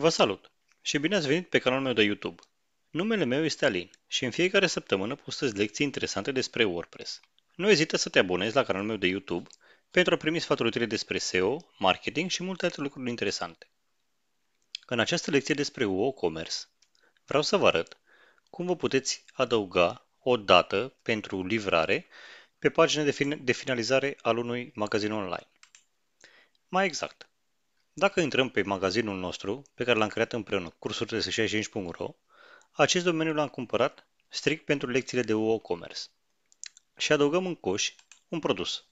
Vă salut și bine ați venit pe canalul meu de YouTube. Numele meu este Alin și în fiecare săptămână postez lecții interesante despre WordPress. Nu ezita să te abonezi la canalul meu de YouTube pentru a primi sfaturi utile despre SEO, marketing și multe alte lucruri interesante. În această lecție despre WooCommerce vreau să vă arăt cum vă puteți adăuga o dată pentru livrare pe pagina de, de finalizare al unui magazin online. Mai exact, dacă intrăm pe magazinul nostru, pe care l-am creat împreună, cursuri365.ro, acest domeniu l-am cumpărat strict pentru lecțiile de WooCommerce Și adăugăm în coș un produs.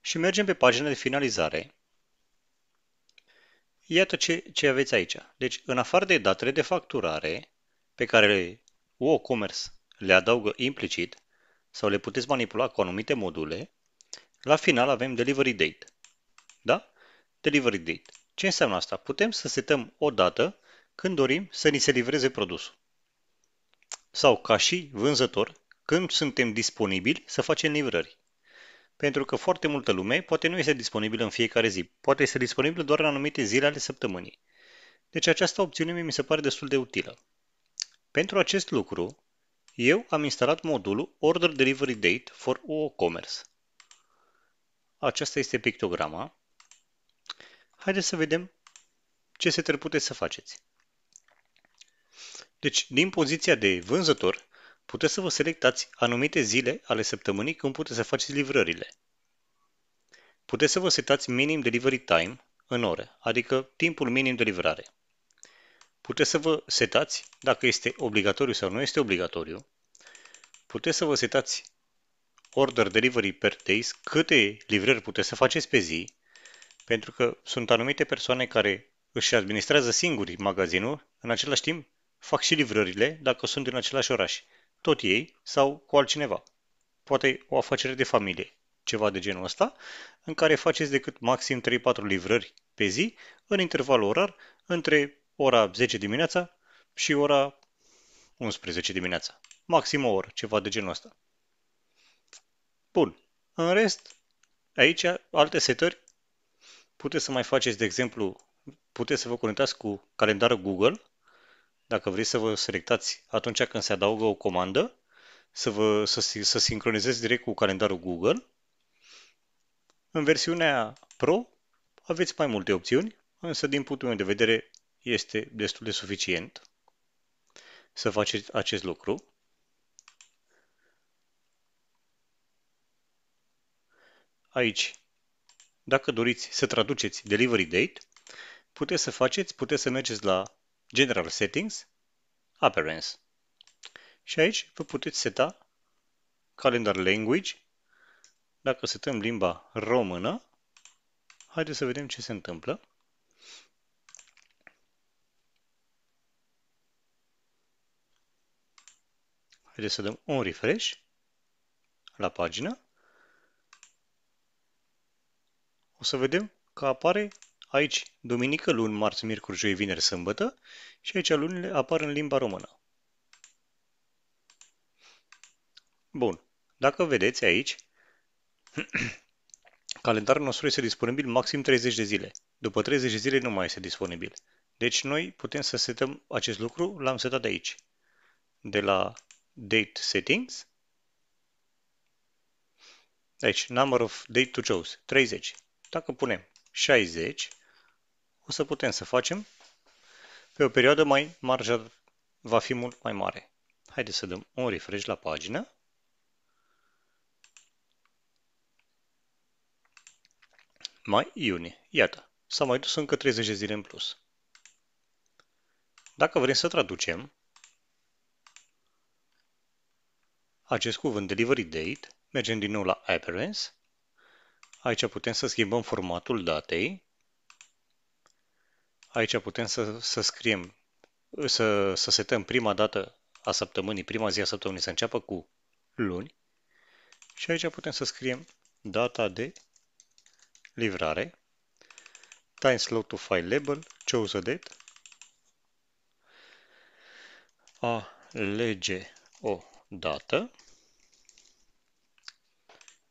Și mergem pe pagina de finalizare. Iată ce, ce aveți aici. Deci, în afară de datele de facturare, pe care WooCommerce le adaugă implicit, sau le puteți manipula cu anumite module, la final avem Delivery Date. Delivery date. Ce înseamnă asta? Putem să setăm o dată când dorim să ni se livreze produsul. Sau ca și vânzător, când suntem disponibili să facem livrări. Pentru că foarte multă lume poate nu este disponibilă în fiecare zi, poate este disponibilă doar în anumite zile ale săptămânii. Deci această opțiune mi se pare destul de utilă. Pentru acest lucru, eu am instalat modulul Order Delivery Date for WooCommerce. Aceasta este pictograma Haideți să vedem ce setări puteți să faceți. Deci, din poziția de vânzător, puteți să vă selectați anumite zile ale săptămânii când puteți să faceți livrările. Puteți să vă setați minim delivery time în ore, adică timpul minim de livrare. Puteți să vă setați dacă este obligatoriu sau nu este obligatoriu. Puteți să vă setați order delivery per days, câte livrări puteți să faceți pe zi, pentru că sunt anumite persoane care își administrează singuri magazinul, în același timp fac și livrările dacă sunt în același oraș, tot ei sau cu altcineva. Poate o afacere de familie, ceva de genul ăsta, în care faceți decât maxim 3-4 livrări pe zi, în interval orar între ora 10 dimineața și ora 11 dimineața. Maxim o oră, ceva de genul ăsta. Bun. În rest, aici alte setări Puteți să mai faceți, de exemplu, puteți să vă conectați cu calendarul Google, dacă vreți să vă selectați atunci când se adaugă o comandă, să, vă, să, să sincronizați direct cu calendarul Google. În versiunea Pro aveți mai multe opțiuni, însă din punctul meu de vedere este destul de suficient să faceți acest lucru. Aici dacă doriți să traduceți Delivery Date, puteți să faceți, puteți să mergeți la General Settings, Appearance. Și aici vă puteți seta Calendar Language. Dacă setăm limba română, haideți să vedem ce se întâmplă. Haideți să dăm un refresh la pagină. o să vedem că apare aici duminică, luni, marți, miercuri, joi, vineri, sâmbătă și aici lunile apar în limba română. Bun. Dacă vedeți aici, calendarul nostru este disponibil maxim 30 de zile. După 30 de zile nu mai este disponibil. Deci noi putem să setăm acest lucru, l-am setat de aici. De la Date Settings. Aici, Number of Date to Choose, 30. Dacă punem 60, o să putem să facem pe o perioadă mai marja va fi mult mai mare. Haideți să dăm un refresh la pagină. Mai, iunie. Iată, s-a mai dus încă 30 de zile în plus. Dacă vrem să traducem acest cuvânt delivery date, mergem din nou la appearance Aici putem să schimbăm formatul datei. Aici putem să, să scriem, să, să setăm prima dată a săptămânii, prima zi a săptămânii să înceapă cu luni. Și aici putem să scriem data de livrare, time slot to file label, choose a date, alege o dată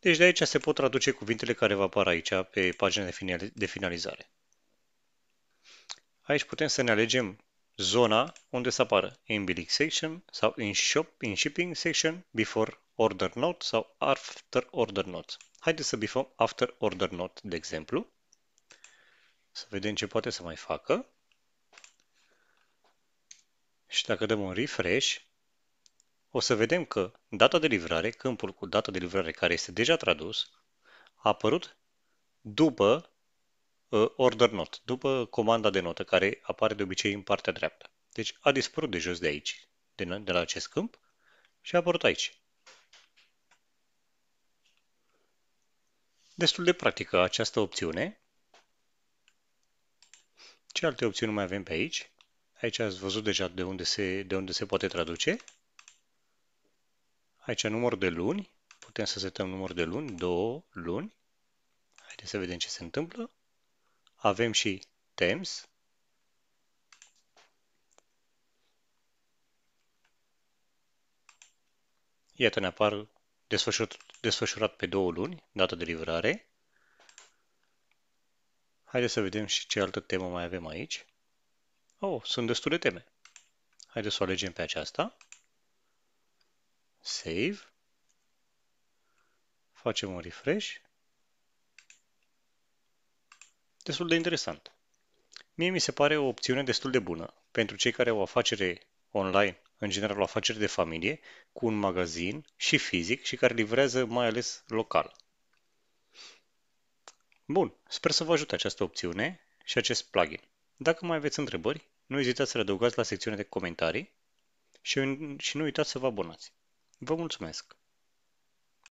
deci de aici se pot traduce cuvintele care vă apar aici pe pagina de finalizare. Aici putem să ne alegem zona unde să apară in billing section sau in, shop, in shipping section before order note sau after order note. Haideți să bifăm after order note, de exemplu. Să vedem ce poate să mai facă. Și dacă dăm un refresh, o să vedem că data de livrare, câmpul cu data de livrare care este deja tradus, a apărut după uh, order note, după comanda de notă care apare de obicei în partea dreaptă. Deci a dispărut de jos de aici, de, de la acest câmp și a apărut aici. Destul de practică această opțiune. Ce alte opțiuni mai avem pe aici? Aici ați văzut deja de unde se, de unde se poate traduce. Aici număr de luni, putem să setăm număr de luni, două luni. Haideți să vedem ce se întâmplă. Avem și temps. Iată ne apar desfășurat, desfășurat pe două luni, data de livrare. Haideți să vedem și ce altă temă mai avem aici. Oh, sunt destule teme. Haideți să o alegem pe aceasta. Save. Facem un refresh. Destul de interesant. Mie mi se pare o opțiune destul de bună pentru cei care au o afacere online, în general o afacere de familie, cu un magazin și fizic și care livrează mai ales local. Bun, sper să vă ajute această opțiune și acest plugin. Dacă mai aveți întrebări, nu ezitați să le adăugați la secțiunea de comentarii și, și nu uitați să vă abonați. Vă mulțumesc!